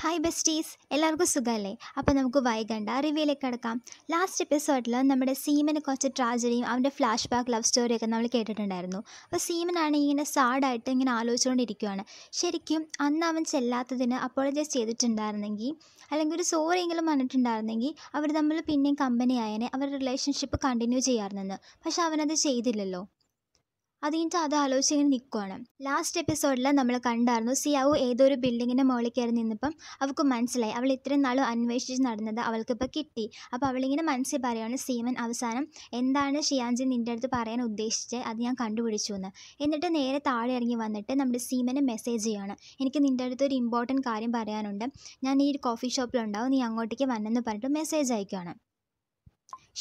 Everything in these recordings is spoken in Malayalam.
ഹായ് ബെസ്റ്റീസ് എല്ലാവർക്കും സുഖമല്ലേ അപ്പോൾ നമുക്ക് വൈകണ്ട റിവ്യൂയിലേക്ക് കിടക്കാം ലാസ്റ്റ് എപ്പിസോഡിൽ നമ്മുടെ സീമനെ കുറച്ച് ട്രാജഡിയും അവൻ്റെ ഫ്ലാഷ് ബാക്ക് ലവ് സ്റ്റോറിയൊക്കെ നമ്മൾ കേട്ടിട്ടുണ്ടായിരുന്നു അപ്പോൾ സീമനാണ് ഇങ്ങനെ സാഡായിട്ട് ഇങ്ങനെ ആലോചിച്ചുകൊണ്ടിരിക്കുകയാണ് ശരിക്കും അന്ന് അവൻ ചെല്ലാത്തതിന് അപ്പോളജൈസ് ചെയ്തിട്ടുണ്ടായിരുന്നെങ്കിൽ അല്ലെങ്കിൽ ഒരു സോറിയെങ്കിലും വന്നിട്ടുണ്ടായിരുന്നെങ്കിൽ അവർ തമ്മിൽ പിന്നെയും കമ്പനി ആയനെ അവരുടെ റിലേഷൻഷിപ്പ് കണ്ടിന്യൂ ചെയ്യാറുണ്ടെന്ന് പക്ഷേ അവനത് ചെയ്തില്ലല്ലോ അത് കഴിഞ്ഞിട്ട് അത് ആലോചിച്ച് ഇങ്ങനെ നിൽക്കുവാണ് ലാസ്റ്റ് എപ്പിസോഡിൽ നമ്മൾ കണ്ടായിരുന്നു സിയാവു ഏതൊരു ബിൽഡിങ്ങിൻ്റെ മുകളിൽ കയറി നിന്നപ്പം അവൾക്ക് മനസ്സിലായി അവൾ ഇത്രയും നാളും അന്വേഷിച്ച് നടന്നത് അവൾക്കിപ്പോൾ കിട്ടി അപ്പോൾ അവളിങ്ങനെ മനസ്സിൽ പറയുകയാണ് സീമൻ അവസാനം എന്താണ് ഷിയാൻജി നിൻ്റെ അടുത്ത് പറയാൻ ഉദ്ദേശിച്ചത് അത് ഞാൻ കണ്ടുപിടിച്ചു എന്ന് എന്നിട്ട് നേരെ താഴെ ഇറങ്ങി വന്നിട്ട് നമ്മുടെ സീമനെ മെസ്സേജ് ചെയ്യാണ് എനിക്ക് നിൻ്റെ അടുത്ത് ഒരു ഇമ്പോർട്ടൻറ്റ് കാര്യം പറയാനുണ്ട് ഞാൻ ഈ കോഫി ഷോപ്പിലുണ്ടാവും നീ അങ്ങോട്ടേക്ക് വന്നെന്ന് പറഞ്ഞിട്ട് മെസ്സേജ് അയക്കുകയാണ്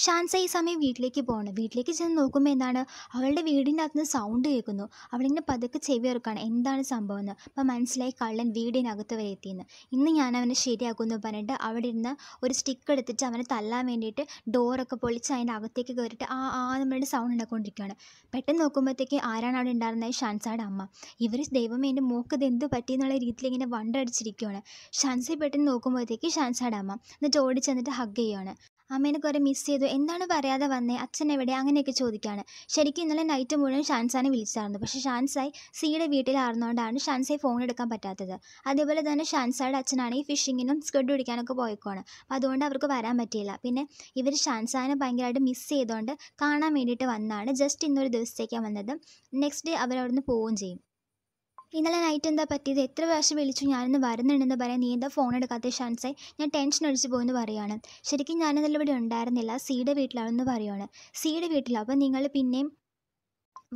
ഷാൻസ ഈ സമയം വീട്ടിലേക്ക് പോകണം വീട്ടിലേക്ക് ചെന്ന് നോക്കുമ്പോൾ എന്താണ് അവളുടെ വീടിൻ്റെ നിന്ന് സൗണ്ട് കേൾക്കുന്നു അവളിങ്ങനെ പതുക്കെ ചെവി ഇറക്കാണ് എന്താണ് സംഭവം എന്ന് അപ്പോൾ മനസ്സിലായി കള്ളൻ വീടിനകത്ത് വരെ എത്തിയെന്ന് ഇന്ന് ഞാൻ അവനെ ശരിയാക്കുമെന്ന് പറഞ്ഞിട്ട് അവിടെ ഇരുന്ന് ഒരു സ്റ്റിക്ക് എടുത്തിട്ട് അവനെ തല്ലാൻ വേണ്ടിയിട്ട് ഡോറൊക്കെ പൊളിച്ച് അതിൻ്റെ അകത്തേക്ക് കയറിയിട്ട് ആ ആ നമ്മളുടെ സൗണ്ട് ഉണ്ടാക്കൊണ്ടിരിക്കുകയാണ് പെട്ടെന്ന് നോക്കുമ്പോഴത്തേക്ക് ആരാണ് അവിടെ ഉണ്ടായിരുന്നത് ഷാൻസയുടെ അമ്മ ഇവർ ദൈവമേ എൻ്റെ മൂക്ക് എന്ത് പറ്റി എന്നുള്ള രീതിയിൽ ഇങ്ങനെ വണ്ടടിച്ചിരിക്കുകയാണ് ഷാൻസയെ പെട്ടെന്ന് നോക്കുമ്പോഴത്തേക്ക് ഷാൻസയുടെ അമ്മ എന്നിട്ട് ഓടി ചെന്നിട്ട് ഹഗ് ചെയ്യുകയാണ് അമ്മേനെ കുറെ മിസ് ചെയ്തു എന്താണ് പറയാതെ വന്നേ അച്ഛൻ എവിടെ അങ്ങനെയൊക്കെ ചോദിക്കുകയാണ് ശരിക്കും ഇന്നലെ നൈറ്റ് മുഴുവൻ ഷാൻസാനെ വിളിച്ചായിരുന്നു പക്ഷേ ഷാൻസായി സിയുടെ വീട്ടിലായിരുന്നുകൊണ്ടാണ് ഷാൻസായി ഫോൺ എടുക്കാൻ പറ്റാത്തത് അതേപോലെ തന്നെ ഷാൻസായുടെ അച്ഛനാണെങ്കിൽ ഫിഷിങ്ങിനും സ്ക്വഡ് പിടിക്കാനൊക്കെ പോയിക്കോണ് അപ്പോൾ അതുകൊണ്ട് അവർക്ക് വരാൻ പറ്റിയില്ല പിന്നെ ഇവർ ഷാൻസാനെ ഭയങ്കരമായിട്ട് മിസ് ചെയ്തുകൊണ്ട് കാണാൻ വേണ്ടിയിട്ട് വന്നതാണ് ജസ്റ്റ് ഇന്നൊരു ദിവസത്തേക്കാണ് വന്നത് നെക്സ്റ്റ് ഡേ അവരവിടുന്ന് പോവുകയും ചെയ്യും ഇന്നലെ നൈറ്റ് എന്താ പറ്റിയത് എത്ര പ്രാവശ്യം വിളിച്ചു ഞാനിന്ന് വരുന്നുണ്ടെന്ന് പറയാൻ നീ എന്താ ഫോൺ എടുക്കാത്ത ഷാൻസേ ഞാൻ ടെൻഷൻ അടിച്ചു പോയെന്ന് പറയുകയാണ് ശരിക്കും ഞാനിന്നലെ ഇവിടെ ഉണ്ടായിരുന്നില്ല സിയുടെ വീട്ടിലാണെന്ന് പറയുകയാണ് സിയുടെ വീട്ടിലാണ് അപ്പോൾ നിങ്ങൾ പിന്നെയും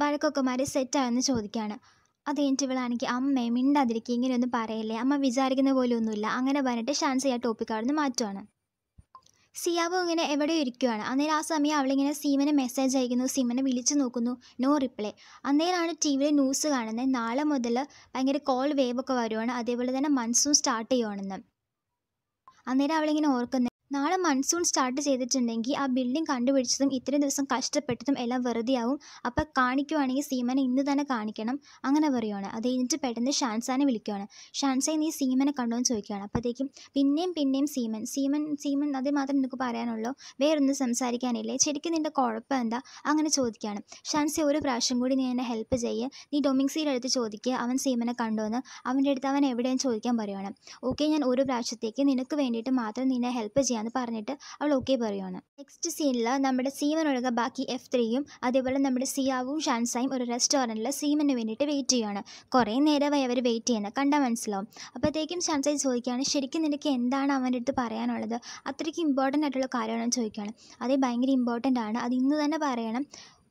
വഴക്കൊക്കെ മാറി സെറ്റാണെന്ന് ചോദിക്കുകയാണ് അത് കഴിഞ്ഞിട്ട് ഇവളാണെങ്കിൽ അമ്മേ മിണ്ടാതിരിക്കുക ഇങ്ങനെയൊന്നും പറയല്ലേ അമ്മ വിചാരിക്കുന്ന പോലെയൊന്നുമില്ല അങ്ങനെ പറഞ്ഞിട്ട് ഷാൻസ് ആ ടോപ്പിക്കാവിടുന്ന് മാറ്റുവാണ് സിയാബു ഇങ്ങനെ എവിടെ ഇരിക്കുകയാണ് അന്നേരം ആ സമയം അവളിങ്ങനെ സീമനെ മെസ്സേജ് അയക്കുന്നു സീമനെ വിളിച്ചു നോക്കുന്നു നോ റിപ്ലൈ അന്നേരമാണ് ടി വിയിൽ ന്യൂസ് കാണുന്നത് നാളെ മുതൽ ഭയങ്കര കോൾ വേവ് ഒക്കെ വരുവാണ് അതേപോലെ തന്നെ മൺസൂൺ സ്റ്റാർട്ട് ചെയ്യുവാണെന്ന് അന്നേരം അവളിങ്ങനെ ഓർക്കുന്നത് നാളെ മൺസൂൺ സ്റ്റാർട്ട് ചെയ്തിട്ടുണ്ടെങ്കിൽ ആ ബിൽഡിംഗ് കണ്ടുപിടിച്ചതും ഇത്രയും ദിവസം കഷ്ടപ്പെട്ടതും എല്ലാം ആവും അപ്പോൾ കാണിക്കുവാണെങ്കിൽ സീമനെ ഇന്ന് തന്നെ കാണിക്കണം അങ്ങനെ പറയുവാണ് അത് കഴിഞ്ഞിട്ട് പെട്ടെന്ന് ഷാൻസാനെ വിളിക്കുവാണ് ഷാൻസായി നീ സീമനെ കണ്ടോന്ന് ചോദിക്കുകയാണ് അപ്പോഴത്തേക്കും പിന്നെയും പിന്നെയും സീമൻ സീമൻ സീമൻ അത് മാത്രം നിനക്ക് പറയാനുള്ളൂ വേറൊന്നും സംസാരിക്കാനില്ലേ ശരിക്കും നിൻ്റെ കുഴപ്പം എന്താ അങ്ങനെ ചോദിക്കുകയാണ് ഷാൻസി ഒരു പ്രാവശ്യം കൂടി നീ എന്നെ ഹെൽപ്പ് ചെയ്യുക നീ ഡൊമിക്സിയുടെ അടുത്ത് ചോദിക്കുക അവൻ സീമനെ കണ്ടോന്ന് അവൻ്റെ അടുത്ത് അവൻ എവിടെയും ചോദിക്കാൻ പറയുവാണ് ഓക്കെ ഞാൻ ഒരു പ്രാവശ്യത്തേക്ക് നിനക്ക് വേണ്ടിയിട്ട് മാത്രം നിന്നെ ഹെൽപ്പ് ചെയ്യാം ചെയ്യാമെന്ന് പറഞ്ഞിട്ട് അവൾ ഓക്കെ പറയുവാണ് നെക്സ്റ്റ് സീനിൽ നമ്മുടെ സീമൻ ഒഴുക ബാക്കി എഫ് ത്രീയും അതേപോലെ നമ്മുടെ സിയാവും ഷാൻസായും ഒരു റെസ്റ്റോറൻറ്റിൽ സീമന് വേണ്ടിയിട്ട് വെയിറ്റ് ചെയ്യുകയാണ് കുറേ നേരമായി അവർ വെയിറ്റ് ചെയ്യുന്നത് കണ്ടാൽ മനസ്സിലാവും അപ്പോഴത്തേക്കും ഷാൻസായി ചോദിക്കുകയാണ് ശരിക്കും നിനക്ക് എന്താണ് അവൻ്റെ അടുത്ത് പറയാനുള്ളത് അത്രയ്ക്ക് ഇമ്പോർട്ടൻ്റ് ആയിട്ടുള്ള കാര്യമാണെന്ന് ചോദിക്കുകയാണ് അത് ഭയങ്കര ഇമ്പോർട്ടൻ്റ് ആണ് അത് ഇന്ന് തന്നെ പറയണം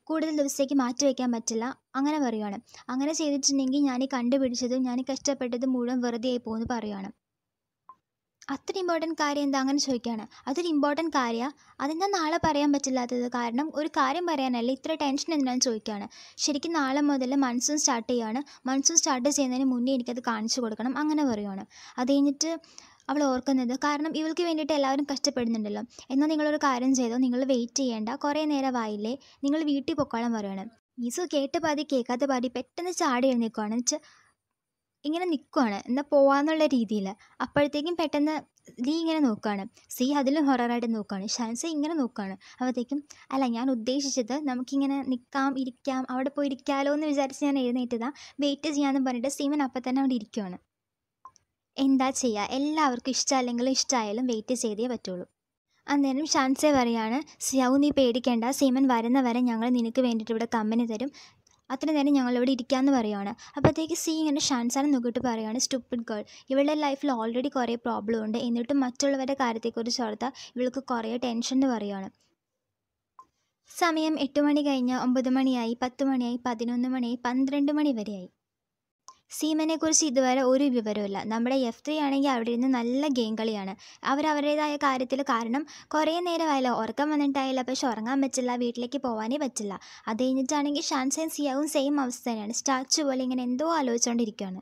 കൂടുതൽ ദിവസത്തേക്ക് മാറ്റി വയ്ക്കാൻ പറ്റില്ല അങ്ങനെ പറയുകയാണ് അങ്ങനെ ചെയ്തിട്ടുണ്ടെങ്കിൽ ഞാൻ കണ്ടുപിടിച്ചതും ഞാൻ കഷ്ടപ്പെട്ടതും മുഴുവൻ വെറുതെ ആയി പോകുമെന്ന് പറയുകയാണ് അത്ര ഇമ്പോർട്ടൻറ്റ് കാര്യം എന്താ അങ്ങനെ ചോദിക്കുകയാണ് അതൊരു ഇമ്പോർട്ടൻറ്റ് കാര്യമാണ് അതെന്താ നാളെ പറയാൻ പറ്റില്ലാത്തത് കാരണം ഒരു കാര്യം പറയാനല്ല ഇത്ര ടെൻഷൻ എന്തിനാണെന്ന് ചോദിക്കുകയാണ് ശരിക്കും നാളെ മുതൽ മൺസൂൺ സ്റ്റാർട്ട് ചെയ്യുകയാണ് മൺസൂൺ സ്റ്റാർട്ട് ചെയ്യുന്നതിന് മുന്നേ എനിക്കത് കാണിച്ചു കൊടുക്കണം അങ്ങനെ പറയുകയാണ് അത് കഴിഞ്ഞിട്ട് അവൾ ഓർക്കുന്നത് കാരണം ഇവൾക്ക് വേണ്ടിയിട്ട് എല്ലാവരും കഷ്ടപ്പെടുന്നുണ്ടല്ലോ എന്നാൽ നിങ്ങളൊരു കാര്യം ചെയ്തോ നിങ്ങൾ വെയിറ്റ് ചെയ്യേണ്ട കുറേ നേരമായില്ലേ നിങ്ങൾ വീട്ടിൽ പൊക്കോളം പറയുകയാണ് മീസു കേട്ട പാതി കേൾക്കാത്ത പാതി പെട്ടെന്ന് ചാടി എഴുന്നേക്കുവാണ് വെച്ചാൽ ഇങ്ങനെ നിൽക്കുവാണ് എന്നാൽ പോവാന്നുള്ള രീതിയിൽ അപ്പോഴത്തേക്കും പെട്ടെന്ന് ലീ ഇങ്ങനെ നോക്കുകയാണ് സി അതിലും ഹൊററായിട്ട് നോക്കുകയാണ് ഷാൻസ ഇങ്ങനെ നോക്കുകയാണ് അപ്പോഴത്തേക്കും അല്ല ഞാൻ ഉദ്ദേശിച്ചത് നമുക്കിങ്ങനെ നിൽക്കാം ഇരിക്കാം അവിടെ പോയി ഇരിക്കാമല്ലോ എന്ന് വിചാരിച്ച് ഞാൻ എഴുന്നേറ്റതാ വെയിറ്റ് ചെയ്യാമെന്ന് പറഞ്ഞിട്ട് സീമൻ അപ്പം തന്നെ അവിടെ ഇരിക്കുവാണ് എന്താ ചെയ്യുക എല്ലാവർക്കും ഇഷ്ടമല്ലെങ്കിലും ഇഷ്ടമായാലും വെയിറ്റ് ചെയ്തേ പറ്റുള്ളൂ അന്നേരം ഷാൻസെ പറയാണ് സിയാവു നീ പേടിക്കേണ്ട സീമൻ വരുന്നവരെ ഞങ്ങൾ നിനക്ക് വേണ്ടിയിട്ട് ഇവിടെ കമ്പനി തരും അത്ര നേരം ഞങ്ങളിവിടെ ഇരിക്കാമെന്ന് പറയുകയാണ് അപ്പോഴത്തേക്ക് സി ഇങ്ങനെ ഷാൻസാനെ നോക്കിയിട്ട് പറയുകയാണ് സ്റ്റുപ്പിഡ് ഗേൾ ഇവളുടെ ലൈഫിൽ ഓൾറെഡി കുറേ പ്രോബ്ലം ഉണ്ട് എന്നിട്ട് മറ്റുള്ളവരുടെ കാര്യത്തെക്കുറിച്ച് ഓർത്താൽ ഇവൾക്ക് കുറേ ടെൻഷൻ എന്ന് പറയുകയാണ് സമയം എട്ട് മണി കഴിഞ്ഞ് ഒമ്പത് മണിയായി പത്ത് മണിയായി പതിനൊന്ന് മണിയായി പന്ത്രണ്ട് മണി വരെയായി സീമനെ കുറിച്ച് ഇതുവരെ ഒരു വിവരമില്ല നമ്മുടെ എഫ് ത്രീ ആണെങ്കിൽ അവിടെ ഇരുന്ന് നല്ല ഗെയിം കളിയാണ് അവർ അവരുടേതായ കാര്യത്തിൽ കാരണം കുറേ നേരമായല്ലോ ഉറക്കം വന്നിട്ടായാലും പക്ഷെ ഉറങ്ങാൻ പറ്റില്ല വീട്ടിലേക്ക് പോകാനേ പറ്റില്ല അത് കഴിഞ്ഞിട്ടാണെങ്കിൽ ഷാൻസൈൻ സിയാവും സെയിം അവസ്ഥ തന്നെയാണ് സ്റ്റാച്ചു പോലെ ഇങ്ങനെ എന്തോ ആലോചിച്ചുകൊണ്ടിരിക്കുകയാണ്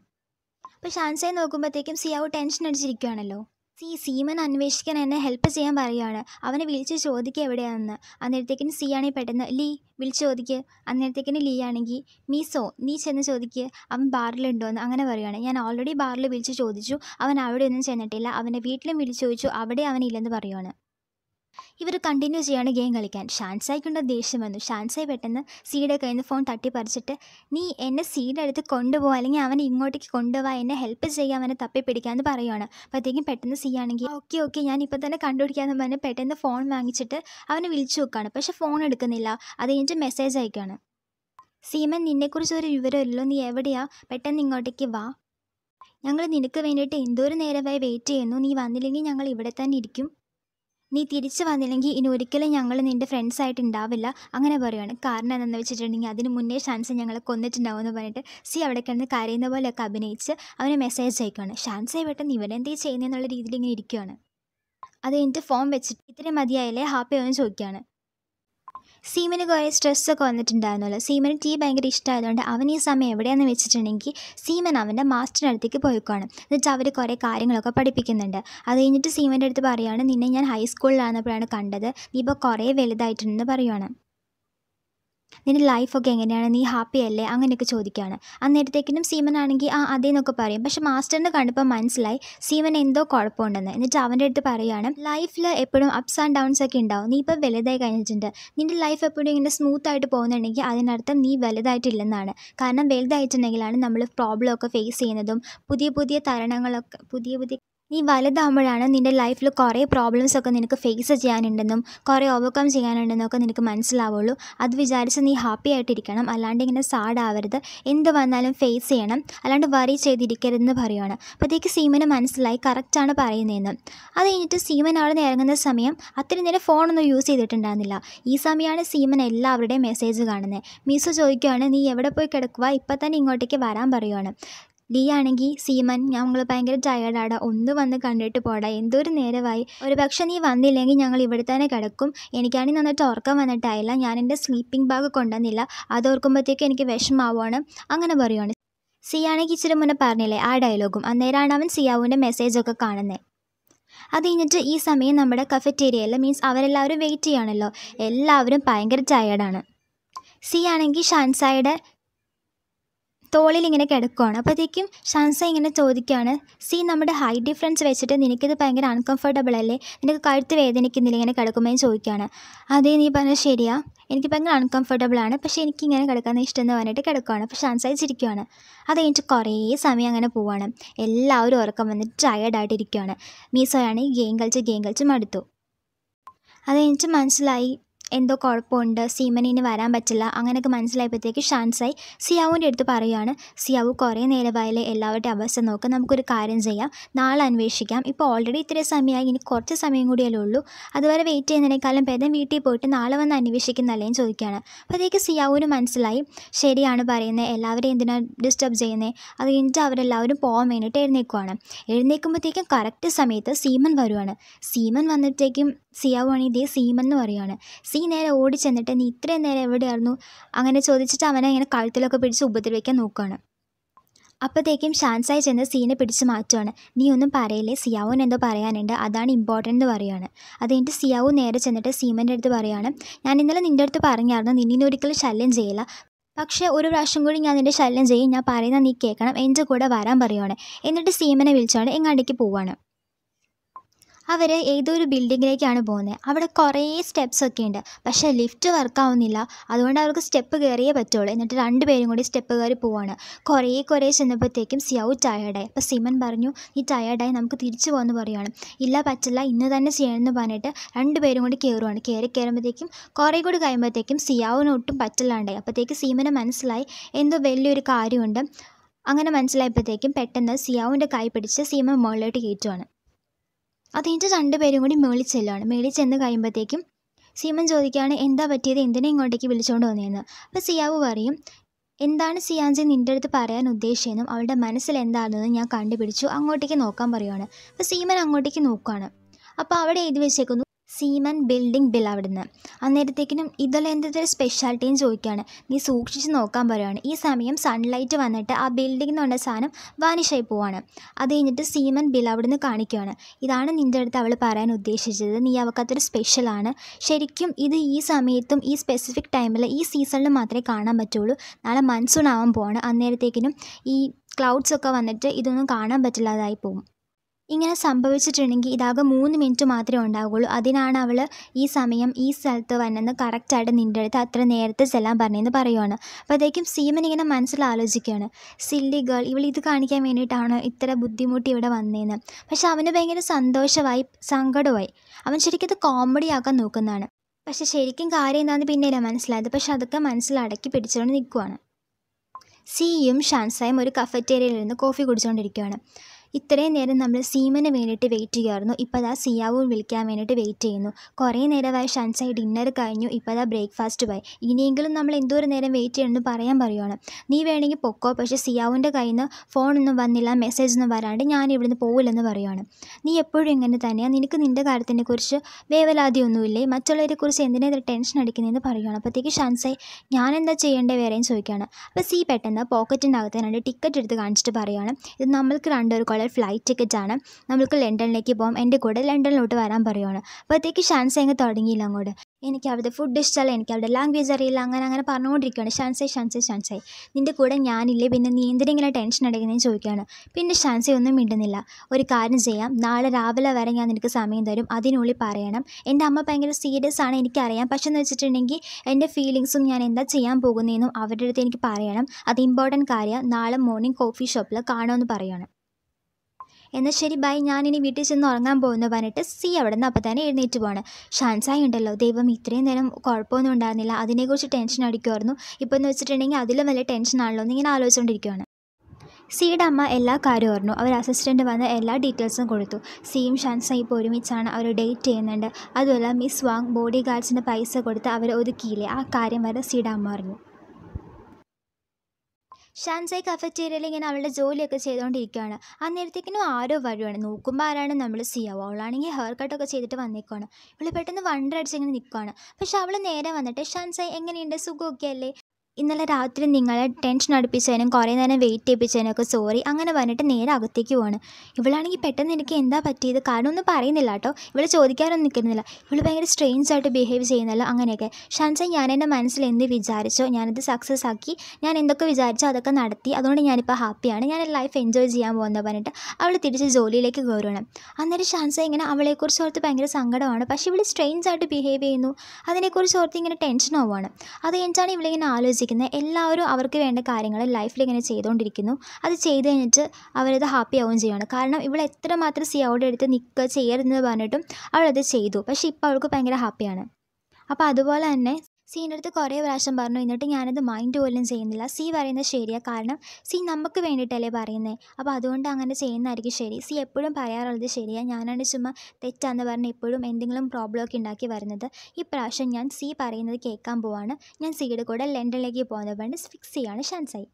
അപ്പോൾ ഷാൻസൈൻ നോക്കുമ്പോഴത്തേക്കും സിയാവ് ടെൻഷൻ അടിച്ചിരിക്കുകയാണല്ലോ സി സീമൻ അന്വേഷിക്കാൻ എന്നെ ഹെൽപ്പ് ചെയ്യാൻ പറയുകയാണ് അവനെ വിളിച്ച് ചോദിക്കുക എവിടെയാണെന്ന് അന്നേരത്തേക്കിന് സി ആണെങ്കിൽ പെട്ടെന്ന് ലീ വിളിച്ച് ചോദിക്ക് അന്നേരത്തേക്കിന് ലീ ആണെങ്കിൽ മീസോ നീ ചെന്ന് ചോദിക്ക് അവൻ ബാറിലുണ്ടോ എന്ന് അങ്ങനെ പറയുകയാണ് ഞാൻ ഓൾറെഡി ബാറിൽ വിളിച്ച് ചോദിച്ചു അവൻ അവിടെ ഒന്നും ചെന്നിട്ടില്ല അവൻ്റെ വീട്ടിലും വിളിച്ച് ചോദിച്ചു അവിടെ അവനില്ലെന്ന് പറയുകയാണ് ഇവർ കണ്ടിന്യൂ ചെയ്യാണ് ഗെയിം കളിക്കാൻ ഷാൻസായിക്കുണ്ട ദേഷ്യം വന്നു ഷാൻസായി പെട്ടെന്ന് സീഡ് കയ്യിൽ നിന്ന് ഫോൺ തട്ടിപ്പറിച്ചിട്ട് നീ എന്നെ സീഡ് എടുത്ത് കൊണ്ടുപോകാം അല്ലെങ്കിൽ അവനെ ഇങ്ങോട്ടേക്ക് കൊണ്ടുപോവാ എന്നെ ഹെൽപ്പ് ചെയ്യാൻ അവനെ തപ്പിപ്പിടിക്കാമെന്ന് പറയുവാണ് അപ്പോഴത്തേക്കും പെട്ടെന്ന് സീയാണെങ്കിൽ ഓക്കെ ഓക്കെ ഞാൻ ഇപ്പോൾ തന്നെ കണ്ടുപിടിക്കാമെന്ന് പറഞ്ഞ് പെട്ടെന്ന് ഫോൺ വാങ്ങിച്ചിട്ട് അവനെ വിളിച്ചു നോക്കുകയാണ് പക്ഷേ ഫോൺ എടുക്കുന്നില്ല അത് കഴിഞ്ഞിട്ട് മെസ്സേജ് അയക്കുകയാണ് സീമൻ നിന്നെക്കുറിച്ച് ഒരു വിവരമില്ലല്ലോ നീ എവിടെയാ പെട്ടെന്ന് ഇങ്ങോട്ടേക്ക് വാ ഞങ്ങൾ നിനക്ക് വേണ്ടിയിട്ട് എന്തോരം നേരമായി വെയിറ്റ് ചെയ്യുന്നു നീ വന്നില്ലെങ്കിൽ ഞങ്ങൾ ഇവിടെ തന്നെ ഇരിക്കും നീ തിരിച്ചു വന്നില്ലെങ്കിൽ ഇനി ഒരിക്കലും ഞങ്ങൾ നിൻ്റെ ആയിട്ട് ഉണ്ടാവില്ല അങ്ങനെ പറയുകയാണ് കാരണം എന്താണെന്ന് വെച്ചിട്ടുണ്ടെങ്കിൽ അതിന് മുന്നേ ഷാൻസ് ഞങ്ങളെ കൊന്നിട്ടുണ്ടാവും എന്ന് പറഞ്ഞിട്ട് സി അവിടെ കിടന്ന് കരയുന്ന പോലെയൊക്കെ അഭിനയിച്ച് അവന് മെസ്സേജ് അയക്കുകയാണ് ഷാൻസി പെട്ടെന്ന് ഇവരെന്തേ ചെയ്യുന്നതെന്നുള്ള രീതിയിൽ ഇങ്ങനെ ഇരിക്കുകയാണ് അത് എൻ്റെ ഫോം വെച്ചിട്ട് ഇത്രയും മതിയായാലേ ഹാപ്പി ആവുമെന്ന് ചോദിക്കുകയാണ് സീമന് കുറേ സ്ട്രെസ്സൊക്കെ വന്നിട്ടുണ്ടായിരുന്നല്ലോ സീമന് ടീ ഭയങ്കര ഇഷ്ടമായതുകൊണ്ട് അവൻ ഈ സമയം എവിടെയാണെന്ന് വെച്ചിട്ടുണ്ടെങ്കിൽ സീമൻ അവൻ്റെ മാസ്റ്ററിൻ്റെ അടുത്തേക്ക് പോയിക്കോണം എന്നിട്ട് അവർ കുറേ കാര്യങ്ങളൊക്കെ പഠിപ്പിക്കുന്നുണ്ട് അത് കഴിഞ്ഞിട്ട് സീമൻ്റെ അടുത്ത് പറയുകയാണ് നിന്നെ ഞാൻ ഹൈസ്കൂളിലാണെന്നപ്പോഴാണ് കണ്ടത് നീ ഇപ്പോൾ കുറേ വലുതായിട്ടുണ്ടെന്ന് പറയുകയാണ് നിന്റെ ലൈഫൊക്കെ എങ്ങനെയാണ് നീ ഹാപ്പി അല്ലേ അങ്ങനെയൊക്കെ ചോദിക്കുകയാണ് അന്നേരത്തേക്കിനും സീമൻ ആണെങ്കിൽ ആ അതേ എന്നൊക്കെ പറയും പക്ഷെ മാസ്റ്ററിന് കണ്ടപ്പോൾ മനസ്സിലായി സീമൻ എന്തോ കുഴപ്പമുണ്ടെന്ന് എന്നിട്ട് അവൻ്റെ അടുത്ത് പറയുകയാണ് ലൈഫിൽ എപ്പോഴും അപ്സ് ആൻഡ് ഡൗൺസ് ഒക്കെ ഉണ്ടാവും നീ ഇപ്പോൾ വലുതായി കഴിഞ്ഞിട്ടുണ്ട് നിൻ്റെ ലൈഫ് എപ്പോഴും ഇങ്ങനെ സ്മൂത്ത് ആയിട്ട് പോകുന്നുണ്ടെങ്കിൽ അതിനർത്ഥം നീ വലുതായിട്ടില്ലെന്നാണ് കാരണം വലുതായിട്ടുണ്ടെങ്കിലാണ് നമ്മൾ പ്രോബ്ലമൊക്കെ ഫേസ് ചെയ്യുന്നതും പുതിയ പുതിയ തരണങ്ങളൊക്കെ പുതിയ പുതിയ നീ വലുതാകുമ്പോഴാണ് നിൻ്റെ ലൈഫിൽ കുറേ പ്രോബ്ലംസൊക്കെ നിനക്ക് ഫേസ് ചെയ്യാനുണ്ടെന്നും കുറേ ഓവർകം ചെയ്യാനുണ്ടെന്നും ഒക്കെ നിനക്ക് മനസ്സിലാവുള്ളൂ അത് വിചാരിച്ച് നീ ഹാപ്പി ആയിട്ടിരിക്കണം അല്ലാണ്ട് ഇങ്ങനെ സാഡ് ആവരുത് എന്ത് വന്നാലും ഫേസ് ചെയ്യണം അല്ലാണ്ട് വറി ചെയ്തിരിക്കരുതെന്ന് പറയുകയാണ് അപ്പോഴത്തേക്ക് സീമന് മനസ്സിലായി കറക്റ്റാണ് പറയുന്നതെന്ന് അത് കഴിഞ്ഞിട്ട് സീമൻ അവിടെ നിന്ന് ഇറങ്ങുന്ന സമയം അത്രയും നേരം ഫോണൊന്നും യൂസ് ചെയ്തിട്ടുണ്ടായിരുന്നില്ല ഈ സമയമാണ് സീമൻ എല്ലാവരുടെയും മെസ്സേജ് കാണുന്നത് മിസ് ചോദിക്കുകയാണ് നീ എവിടെ പോയി കിടക്കുക ഇപ്പം തന്നെ ഇങ്ങോട്ടേക്ക് വരാൻ പറയുവാണ് ലീ ആണെങ്കിൽ സീമൻ ഞങ്ങൾ ഭയങ്കര ടയർഡാടാ ഒന്ന് വന്ന് കണ്ടിട്ട് പോടാ എന്തൊരു നേരമായി ഒരു പക്ഷെ നീ വന്നില്ലെങ്കിൽ ഞങ്ങൾ ഇവിടെ തന്നെ കിടക്കും എനിക്കാണെങ്കിൽ നന്നായിട്ട് ഉറക്കം വന്നിട്ടായില്ല ഞാൻ എൻ്റെ സ്ലീപ്പിംഗ് ബാഗ് കൊണ്ടുവന്നില്ല അത് ഓർക്കുമ്പോഴത്തേക്കും എനിക്ക് വിഷമാവുകയാണ് അങ്ങനെ സി ആണെങ്കിൽ ഇച്ചിരി മുന്നേ പറഞ്ഞില്ലേ ആ ഡയലോഗും അന്നേരമാണ് അവൻ സിയാവുവിൻ്റെ മെസ്സേജൊക്കെ കാണുന്നത് അത് കഴിഞ്ഞിട്ട് ഈ സമയം നമ്മുടെ കഫറ്റേരിയയിൽ മീൻസ് അവരെല്ലാവരും വെയിറ്റ് ചെയ്യുകയാണല്ലോ എല്ലാവരും ഭയങ്കര ടയേർഡാണ് സി ആണെങ്കിൽ ഷാൻസായുടെ തോളിൽ ഇങ്ങനെ കിടക്കുകയാണ് അപ്പോഴത്തേക്കും ഷാൻസ ഇങ്ങനെ ചോദിക്കുകയാണ് സി നമ്മുടെ ഹൈറ്റ് ഡിഫറൻസ് വെച്ചിട്ട് നിനക്കിത് ഭയങ്കര അൺകംഫർട്ടബിൾ അല്ലേ നിനക്ക് കഴുത്ത് വേദനിക്കുന്നില്ല ഇങ്ങനെ കിടക്കുമ്പോൾ ചോദിക്കുകയാണ് അതേ നീ പറഞ്ഞത് ശരിയാ എനിക്ക് ഭയങ്കര അൺകംഫർട്ടബിൾ ആണ് പക്ഷേ എനിക്ക് ഇങ്ങനെ ഇഷ്ടം എന്ന് പറഞ്ഞിട്ട് കിടക്കുകയാണ് അപ്പോൾ ഷാൻസ ചിരിക്കുകയാണ് അത് കഴിഞ്ഞിട്ട് കുറേ സമയം അങ്ങനെ പോവാണ് എല്ലാവരും ഉറക്കം വന്നിട്ട് ടയേർഡായിട്ടിരിക്കുവാണ് മീസോയാണ് ഗെയിം കളിച്ച് ഗെയിം കളിച്ച് മടുത്തു അത് കഴിഞ്ഞിട്ട് മനസ്സിലായി എന്തോ കുഴപ്പമുണ്ട് സീമനിന് വരാൻ പറ്റില്ല അങ്ങനെയൊക്കെ മനസ്സിലായപ്പോഴത്തേക്ക് ഷാൻസായി സിയാവുവിൻ്റെ അടുത്ത് പറയുകയാണ് സിയാവു കുറേ നേരമായാലേ എല്ലാവരുടെ അവസ്ഥ നോക്കാം നമുക്കൊരു കാര്യം ചെയ്യാം നാളെ അന്വേഷിക്കാം ഇപ്പോൾ ഓൾറെഡി ഇത്രയും സമയമായി ഇനി കുറച്ച് സമയം കൂടിയല്ലേ ഉള്ളൂ അതുവരെ വെയിറ്റ് ചെയ്യുന്നതിനേക്കാളും ഭേദം വീട്ടിൽ പോയിട്ട് നാളെ വന്ന് അന്വേഷിക്കുന്നല്ലേ ചോദിക്കുകയാണ് അപ്പോഴത്തേക്ക് സിയാവുവിന് മനസ്സിലായി ശരിയാണ് പറയുന്നത് എല്ലാവരെയും എന്തിനാണ് ഡിസ്റ്റർബ് ചെയ്യുന്നത് അത് കഴിഞ്ഞിട്ട് അവരെല്ലാവരും പോകാൻ വേണ്ടിയിട്ട് എഴുന്നേക്കുവാണ് എഴുന്നേക്കുമ്പോഴത്തേക്കും കറക്റ്റ് സമയത്ത് സീമൻ വരുവാണ് സീമൻ വന്നിട്ടേക്കും സിയാവുവാണെങ്കിൽ ദേ സീമെന്ന് പറയുകയാണ് സീ നേരെ ഓടി ചെന്നിട്ട് നീ ഇത്രയും നേരം എവിടെയായിരുന്നു അങ്ങനെ ചോദിച്ചിട്ട് അവനെ ഇങ്ങനെ കഴുത്തിലൊക്കെ പിടിച്ച് ഉപദ്രവിക്കാൻ നോക്കുകയാണ് അപ്പോഴത്തേക്കും ഷാൻസായി ചെന്ന് സീനെ പിടിച്ച് മാറ്റുകയാണ് നീ ഒന്നും പറയില്ലേ സിയാവോൻ എന്തോ പറയാനുണ്ട് അതാണ് ഇമ്പോർട്ടൻ്റ് എന്ന് പറയുകയാണ് അത് സിയാവു നേരെ ചെന്നിട്ട് സീമൻ്റെ അടുത്ത് പറയുകയാണ് ഞാൻ ഇന്നലെ നിൻ്റെ അടുത്ത് പറഞ്ഞായിരുന്നു നിന്നെ ഒരിക്കലും ശല്യം ചെയ്യില്ല പക്ഷേ ഒരു പ്രാവശ്യം കൂടി ഞാൻ നിൻ്റെ ശല്യം ചെയ്യും ഞാൻ പറയുന്ന നീ കേൾക്കണം എൻ്റെ കൂടെ വരാൻ പറയുവാണ് എന്നിട്ട് സീമനെ വിളിച്ചാണ് എങ്ങാണ്ടേക്ക് പോവാണ് അവർ ഏതൊരു ബിൽഡിങ്ങിലേക്കാണ് പോകുന്നത് അവിടെ കുറേ സ്റ്റെപ്സ് ഒക്കെ ഉണ്ട് പക്ഷേ ലിഫ്റ്റ് വർക്കാവുന്നില്ല അതുകൊണ്ട് അവർക്ക് സ്റ്റെപ്പ് കയറിയേ പറ്റുള്ളൂ എന്നിട്ട് രണ്ട് പേരും കൂടി സ്റ്റെപ്പ് കയറി പോവാണ് കുറേ കുറേ ചെന്നപ്പോഴത്തേക്കും സിയാവ് ടയർഡായി അപ്പോൾ സിമൻ പറഞ്ഞു ഈ ടയർഡായി നമുക്ക് തിരിച്ചു പോകുന്നു പറയുകയാണ് ഇല്ല പറ്റില്ല ഇന്ന് തന്നെ ചെയ്യണമെന്ന് പറഞ്ഞിട്ട് രണ്ട് പേരും കൂടി കയറുവാണ് കയറി കയറുമ്പോഴത്തേക്കും കുറേ കൂടി കഴിയുമ്പോഴത്തേക്കും സിയാവിന് ഒട്ടും പറ്റില്ലാണ്ടായി അപ്പോഴത്തേക്ക് സീമന് മനസ്സിലായി എന്തോ വലിയൊരു കാര്യമുണ്ട് അങ്ങനെ മനസ്സിലായപ്പോഴത്തേക്കും പെട്ടെന്ന് സിയാവിൻ്റെ കൈ പിടിച്ച് സീമ മുകളിലോട്ട് കയറ്റുവാണ് അത് കഴിഞ്ഞിട്ട് രണ്ടുപേരും കൂടി മേളി ചെല്ലുകയാണ് മേളി ചെന്ന് കഴിയുമ്പോഴത്തേക്കും സീമൻ ചോദിക്കുകയാണ് എന്താ പറ്റിയത് എന്തിനാ ഇങ്ങോട്ടേക്ക് വിളിച്ചുകൊണ്ട് വന്നതെന്ന് അപ്പോൾ സിയാവ് പറയും എന്താണ് സിയാൻജി നിൻ്റെ അടുത്ത് പറയാൻ ഉദ്ദേശിച്ചതെന്നും അവളുടെ മനസ്സിൽ എന്താണെന്നും ഞാൻ കണ്ടുപിടിച്ചു അങ്ങോട്ടേക്ക് നോക്കാൻ പറയുവാണ് അപ്പോൾ സീമൻ അങ്ങോട്ടേക്ക് നോക്കുകയാണ് അപ്പോൾ അവിടെ എഴുതി വെച്ചേക്കുന്നു സീമൻ ബിൽഡിംഗ് ബിൽ നിന്ന് അന്നേരത്തേക്കിനും ഇതെല്ലാം എന്തൊരു സ്പെഷ്യാലിറ്റിയും ചോദിക്കുകയാണ് നീ സൂക്ഷിച്ച് നോക്കാൻ പറയുകയാണ് ഈ സമയം സൺലൈറ്റ് വന്നിട്ട് ആ ബിൽഡിംഗ് എന്ന് പറഞ്ഞ സാധനം വാനിഷായി പോവാണ് അത് കഴിഞ്ഞിട്ട് സീമൻ ബിൽ നിന്ന് കാണിക്കുകയാണ് ഇതാണ് നിൻ്റെ അടുത്ത് അവൾ പറയാൻ ഉദ്ദേശിച്ചത് നീ അവക്കത്തൊരു സ്പെഷ്യലാണ് ശരിക്കും ഇത് ഈ സമയത്തും ഈ സ്പെസിഫിക് ടൈമിൽ ഈ സീസണിൽ മാത്രമേ കാണാൻ പറ്റുള്ളൂ നാളെ മൺസൂൺ ആവാൻ പോവാണ് അന്നേരത്തേക്കിനും ഈ ക്ലൗഡ്സ് ഒക്കെ വന്നിട്ട് ഇതൊന്നും കാണാൻ പറ്റില്ലാതായി പോകും ഇങ്ങനെ സംഭവിച്ചിട്ടുണ്ടെങ്കിൽ ഇതാകെ മൂന്ന് മിനിറ്റ് മാത്രമേ ഉണ്ടാവുകയുള്ളൂ അതിനാണ് അവൾ ഈ സമയം ഈ സ്ഥലത്ത് വന്നെന്ന് കറക്റ്റായിട്ട് നിൻ്റെ അടുത്ത് അത്ര നേരത്തെ ചെല്ലാൻ പറഞ്ഞതെന്ന് പറയുവാണ് അപ്പോഴത്തേക്കും സീമൻ ഇങ്ങനെ മനസ്സിൽ ആലോചിക്കുകയാണ് സില്ലി ഗേൾ ഇവൾ ഇത് കാണിക്കാൻ വേണ്ടിയിട്ടാണ് ഇത്ര ബുദ്ധിമുട്ടി ഇവിടെ വന്നതെന്ന് പക്ഷെ അവന് ഭയങ്കര സന്തോഷമായി സങ്കടമായി അവൻ ശരിക്കും ഇത് കോമഡിയാക്കാൻ നോക്കുന്നതാണ് പക്ഷെ ശരിക്കും കാര്യം എന്താണെന്ന് പിന്നെയല്ല മനസ്സിലായത് പക്ഷെ അതൊക്കെ മനസ്സിൽ അടക്കി പിടിച്ചുകൊണ്ട് നിൽക്കുവാണ് സിയും ഷാൻസായും ഒരു കഫറ്റേരിയയിൽ നിന്ന് കോഫി കുടിച്ചുകൊണ്ടിരിക്കുകയാണ് ഇത്രയും നേരം നമ്മൾ സീമന് വേണ്ടിയിട്ട് വെയിറ്റ് ചെയ്യുമായിരുന്നു ഇപ്പോൾ അതാ സിയാവും വിളിക്കാൻ വേണ്ടിയിട്ട് വെയിറ്റ് ചെയ്യുന്നു കുറേ നേരമായി ഷൻസായി ഡിന്നർ കഴിഞ്ഞു ഇപ്പോൾ അതാ ബ്രേക്ക്ഫാസ്റ്റ് പോയി ഇനിയെങ്കിലും നമ്മൾ എന്തോരം നേരം വെയിറ്റ് ചെയ്യണമെന്ന് പറയാൻ പറയുവാണ് നീ വേണമെങ്കിൽ പൊക്കോ പക്ഷേ സിയാവിൻ്റെ കയ്യിൽ നിന്ന് ഫോണൊന്നും വന്നില്ല മെസ്സേജ് ഒന്നും വരാണ്ട് ഞാൻ ഇവിടുന്ന് പോവില്ലെന്ന് പറയുവാണ് നീ എപ്പോഴും ഇങ്ങനെ തന്നെയാണ് നിനക്ക് നിൻ്റെ കാര്യത്തിനെ കുറിച്ച് വേവലാതിയൊന്നുമില്ലേ മറ്റുള്ളവരെ കുറിച്ച് എന്തിനേതൊരു ടെൻഷൻ അടിക്കുന്നതെന്ന് പറയുവാണ് അപ്പോഴത്തേക്ക് ഷൻസായി ഞാൻ എന്താ ചെയ്യേണ്ടത് വേറെയും ചോദിക്കുകയാണ് അപ്പോൾ സി പെട്ടെന്ന് പോക്കറ്റിൻ്റെ അകത്ത് രണ്ട് ടിക്കറ്റ് എടുത്ത് കാണിച്ചിട്ട് പറയുവാണ് ഇത് നമ്മൾക്ക് രണ്ടൊരു ഡോളർ ഫ്ലൈറ്റ് ടിക്കറ്റ് ആണ് നമുക്ക് ലണ്ടനിലേക്ക് പോകാം എൻ്റെ കൂടെ ലണ്ടനിലോട്ട് വരാൻ പറയുവാണ് അപ്പോഴത്തേക്ക് ഷാൻസ അങ്ങ് തുടങ്ങിയില്ല അങ്ങോട്ട് എനിക്ക് അവിടുത്തെ ഫുഡ് ഇഷ്ടമല്ല എനിക്ക് അവിടെ ലാംഗ്വേജ് അറിയില്ല അങ്ങനെ അങ്ങനെ പറഞ്ഞുകൊണ്ടിരിക്കുകയാണ് ഷാൻസൈ ഷാൻസൈ ഷാൻസൈ നിൻ്റെ കൂടെ ഞാനില്ലേ പിന്നെ നീ എന്തിനെങ്കിലും ടെൻഷൻ അടയ്ക്കുന്നതെന്ന് ചോദിക്കുകയാണ് പിന്നെ ഷാൻസൈ ഒന്നും മിണ്ടുന്നില്ല ഒരു കാര്യം ചെയ്യാം നാളെ രാവിലെ വരെ ഞാൻ നിനക്ക് സമയം തരും അതിനുള്ളിൽ പറയണം എൻ്റെ അമ്മ ഭയങ്കര സീരിയസ് ആണ് എനിക്കറിയാം പക്ഷേ എന്ന് വെച്ചിട്ടുണ്ടെങ്കിൽ എൻ്റെ ഫീലിങ്സും ഞാൻ എന്താ ചെയ്യാൻ പോകുന്നതെന്നും അവരുടെ അടുത്ത് എനിക്ക് പറയണം അത് ഇമ്പോർട്ടൻറ്റ് കാര്യമാണ് നാളെ മോർണിംഗ് കോഫി ഷോപ്പിൽ കാണുമെന്ന് പറയണം എന്നാൽ ശരി ബൈ ഞാനിനി വീട്ടിൽ ചെന്ന് ഉറങ്ങാൻ പോകുന്നു പറഞ്ഞിട്ട് സി അവിടെ നിന്ന് അപ്പം തന്നെ എഴുന്നേറ്റ് പോവാണ് ഷാൻസായി ഉണ്ടല്ലോ ദൈവം ഇത്രയും നേരം കുഴപ്പമൊന്നും ഉണ്ടായിരുന്നില്ല അതിനെക്കുറിച്ച് ടെൻഷൻ അടിക്കുമായിരുന്നു ഇപ്പോൾ എന്ന് വെച്ചിട്ടുണ്ടെങ്കിൽ അതിലും വലിയ ടെൻഷനാണല്ലോ ഇങ്ങനെ ആലോചിച്ചുകൊണ്ടിരിക്കുകയാണ് സിയുടെ അമ്മ എല്ലാ കാര്യവും ഓർന്നു അവർ അസിസ്റ്റൻ്റ് വന്ന് എല്ലാ ഡീറ്റെയിൽസും കൊടുത്തു സിയും ഷാൻസായി ഇപ്പോൾ ഒരുമിച്ചാണ് അവർ ഡേറ്റ് ചെയ്യുന്നുണ്ട് അതുമല്ല മിസ് വാങ് ബോഡി ഗാർഡ്സിൻ്റെ പൈസ കൊടുത്ത് അവർ ഒതുക്കിയില്ലേ ആ കാര്യം വരെ സിയുടെ അമ്മ അറിഞ്ഞു ഷാൻസായി കഫറ്റേരിയയിൽ ഇങ്ങനെ അവളുടെ ജോലിയൊക്കെ ചെയ്തുകൊണ്ടിരിക്കുകയാണ് അന്നേരത്തേക്കിനും ആരോ വരുവാണ് നോക്കുമ്പോൾ ആരാണ് നമ്മൾ സിയാവ് അവളാണെങ്കിൽ ഹെയർ കട്ടൊക്കെ ചെയ്തിട്ട് വന്നേക്കുവാണ് ഇവൾ പെട്ടെന്ന് വണ്ടർ അടിച്ചിങ്ങനെ നിൽക്കുവാണ് പക്ഷെ അവൾ നേരെ വന്നിട്ട് ഷാൻസായി എങ്ങനെയുണ്ട് സുഖമൊക്കെ അല്ലേ ഇന്നലെ രാത്രി നിങ്ങളെ ടെൻഷൻ അടുപ്പിച്ചതിനും കുറേ നേരം വെയിറ്റ് ചെയ്യിപ്പിച്ചതിനൊക്കെ സോറി അങ്ങനെ വന്നിട്ട് നേരെ അകത്തേക്ക് പോകണം ഇവളാണെങ്കിൽ പെട്ടെന്ന് എനിക്ക് എന്താ പറ്റിയത് കാരണം ഒന്നും പറയുന്നില്ല കേട്ടോ ഇവളെ ചോദിക്കാനൊന്നും നിൽക്കുന്നില്ല ഇവൾ ഭയങ്കര സ്ട്രെയിൻസ് ആയിട്ട് ബിഹേവ് ചെയ്യുന്നല്ലോ അങ്ങനെയൊക്കെ ഷാൻസ ഞാൻ എൻ്റെ മനസ്സിൽ എന്ത് വിചാരിച്ചോ ഞാനത് സക്സസ് ആക്കി ഞാൻ എന്തൊക്കെ വിചാരിച്ചോ അതൊക്കെ നടത്തി അതുകൊണ്ട് ഞാനിപ്പോൾ ഹാപ്പിയാണ് ഞാൻ ലൈഫ് എൻജോയ് ചെയ്യാൻ പോകുന്നത് പറഞ്ഞിട്ട് അവൾ തിരിച്ച് ജോലിയിലേക്ക് കയറണം അന്നേരം ഷാൻസ ഇങ്ങനെ അവളെക്കുറിച്ച് ഓർത്ത് ഭയങ്കര സങ്കടമാണ് പക്ഷേ ഇവൾ സ്ട്രെയിൻസ് ആയിട്ട് ബിഹേവ് ചെയ്യുന്നു അതിനെക്കുറിച്ച് ഓർത്ത് ഇങ്ങനെ ടെൻഷൻ ആവുകയാണ് അത് കഴിഞ്ഞാണ് ഇവളിങ്ങനെ ആലോചിക്കുന്നത് ഉദ്ദേശിക്കുന്ന എല്ലാവരും അവർക്ക് വേണ്ട കാര്യങ്ങൾ ലൈഫിൽ ഇങ്ങനെ ചെയ്തുകൊണ്ടിരിക്കുന്നു അത് ചെയ്ത് കഴിഞ്ഞിട്ട് അവരത് ഹാപ്പി ആവുകയും ചെയ്യുകയാണ് കാരണം ഇവൾ എത്ര മാത്രം സി അവിടെ എടുത്ത് നിൽക്കുക ചെയ്യരുതെന്ന് പറഞ്ഞിട്ടും അവളത് ചെയ്തു പക്ഷേ ഇപ്പോൾ അവൾക്ക് ഭയങ്കര ഹാപ്പിയാണ് അപ്പോൾ അതുപോലെ തന്നെ സീൻ്റെ അടുത്ത് കുറേ പ്രാവശ്യം പറഞ്ഞു എന്നിട്ട് ഞാനത് മൈൻഡ് പോലും ചെയ്യുന്നില്ല സി പറയുന്നത് ശരിയാ കാരണം സി നമുക്ക് വേണ്ടിയിട്ടല്ലേ പറയുന്നത് അപ്പോൾ അതുകൊണ്ട് അങ്ങനെ ചെയ്യുന്നതായിരിക്കും ശരി സി എപ്പോഴും പറയാറുള്ളത് ശരിയാ ഞാനാണ് ചുമ്മാ തെറ്റാന്ന് പറഞ്ഞ് എപ്പോഴും എന്തെങ്കിലും പ്രോബ്ലം ഒക്കെ ഉണ്ടാക്കി വരുന്നത് ഈ പ്രാവശ്യം ഞാൻ സി പറയുന്നത് കേൾക്കാൻ പോവാണ് ഞാൻ സിയുടെ കൂടെ ലണ്ടനിലേക്ക് പോകുന്നത് വേണ്ടി ഫിക്സ് ചെയ്യാണ് ഷാൻസായി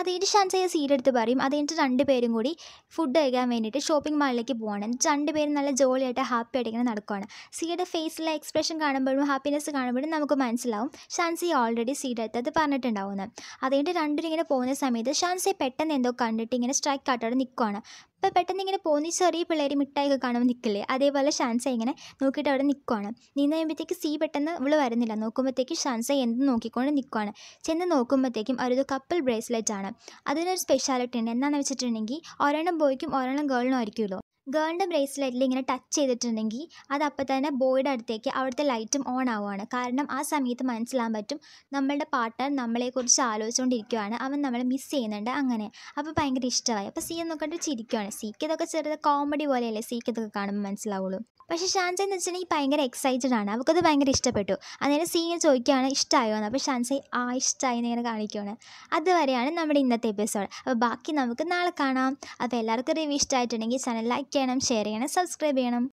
അത് കഴിഞ്ഞിട്ട് ഷാൻസയ സീറ്റ് എടുത്ത് പറയും അത് കഴിഞ്ഞിട്ട് രണ്ട് പേരും കൂടി ഫുഡ് കഴിക്കാൻ വേണ്ടിയിട്ട് ഷോപ്പിംഗ് മാളിലേക്ക് പോകണം എന്നിട്ട് രണ്ട് പേരും നല്ല ജോളിയായിട്ട് ഹാപ്പി ആയിട്ട് ഇങ്ങനെ നടക്കുകയാണ് സീയുടെ ഫേസിലെ എക്സ്പ്രഷൻ കാണുമ്പോഴും ഹാപ്പിനെസ് കാണുമ്പോഴും നമുക്ക് മനസ്സിലാവും ഷാൻസി ഓൾറെഡി സീറ്റ് എടുത്തത് പറഞ്ഞിട്ടുണ്ടാവുന്നത് അത് കഴിഞ്ഞിട്ട് രണ്ടുപേരും ഇങ്ങനെ പോകുന്ന സമയത്ത് ഷാൻസി പെട്ടെന്ന് എന്തോ കണ്ടിട്ട് ഇങ്ങനെ സ്ട്രൈക്ക് ആട്ടോടെ നിൽക്കുകയാണ് ഇപ്പം പെട്ടെന്ന് ഇങ്ങനെ പോകുന്ന ചെറിയ പിള്ളേർ മിഠായിയൊക്കെ കാണുമ്പോൾ നിൽക്കില്ലേ അതേപോലെ ഷാൻസ ഇങ്ങനെ നോക്കിയിട്ട് അവിടെ നിൽക്കുവാണ് നിന്ന് കഴിയുമ്പോഴത്തേക്ക് സി പെട്ടെന്ന് ഇവൾ വരുന്നില്ല നോക്കുമ്പോഴത്തേക്ക് ഷാൻസ എന്ത് നോക്കിക്കൊണ്ട് നിൽക്കുവാണ് ചെന്ന് നോക്കുമ്പോഴത്തേക്കും അവരൊരു കപ്പിൾ ബ്രേസ്ലെറ്റ് ആണ് അതിനൊരു സ്പെഷ്യാലിറ്റി ഉണ്ട് എന്താണെന്ന് വെച്ചിട്ടുണ്ടെങ്കിൽ ഒരെണ്ണം ബോയ്ക്കും ഒരെണ്ണം ഗേളിനും ആയിരിക്കുമല്ലോ ഗേളിൻ്റെ ബ്രേസ്ലെറ്റിൽ ഇങ്ങനെ ടച്ച് ചെയ്തിട്ടുണ്ടെങ്കിൽ അത് അപ്പോൾ തന്നെ ബോയുടെ അടുത്തേക്ക് അവിടുത്തെ ലൈറ്റും ഓൺ ആവുകയാണ് കാരണം ആ സമയത്ത് മനസ്സിലാൻ പറ്റും നമ്മളുടെ പാർട്ട്ണർ നമ്മളെക്കുറിച്ച് ആലോചിച്ചുകൊണ്ടിരിക്കുകയാണ് അവൻ നമ്മളെ മിസ് ചെയ്യുന്നുണ്ട് അങ്ങനെ അപ്പോൾ ഭയങ്കര ഇഷ്ടമായി അപ്പോൾ സി എന്നൊക്കെ കണ്ടിട്ട് ചിരിക്കുകയാണ് സിക്ക് ഇതൊക്കെ ചെറിയ കോമഡി പോലെയല്ലേ സിക്ക് ഇതൊക്കെ കാണുമ്പോൾ മനസ്സിലാവുള്ളൂ പക്ഷേ ഷാൻസ എന്ന് വെച്ചിട്ടുണ്ടെങ്കിൽ ഭയങ്കര എക്സൈറ്റഡ് ആണ് അവൾക്കത് ഭയങ്കര ഇഷ്ടപ്പെട്ടു അന്നേരം സീനെ ചോദിക്കുകയാണ് ഇഷ്ടമായോ എന്ന് അപ്പോൾ ഷാൻസൈ ആ ഇഷ്ടമായി എന്നിങ്ങനെ കാണിക്കുകയാണ് അതുവരെയാണ് നമ്മുടെ ഇന്നത്തെ എപ്പിസോഡ് അപ്പോൾ ബാക്കി നമുക്ക് നാളെ കാണാം അപ്പോൾ എല്ലാവർക്കും റിവ്യൂ ഇഷ്ടമായിട്ടുണ്ടെങ്കിൽ ചാനൽ ലൈക്ക് ലൈക്ക് ചെയ്യണം ഷെയർ ചെയ്യണം സബ്സ്ക്രൈബ് ചെയ്യണം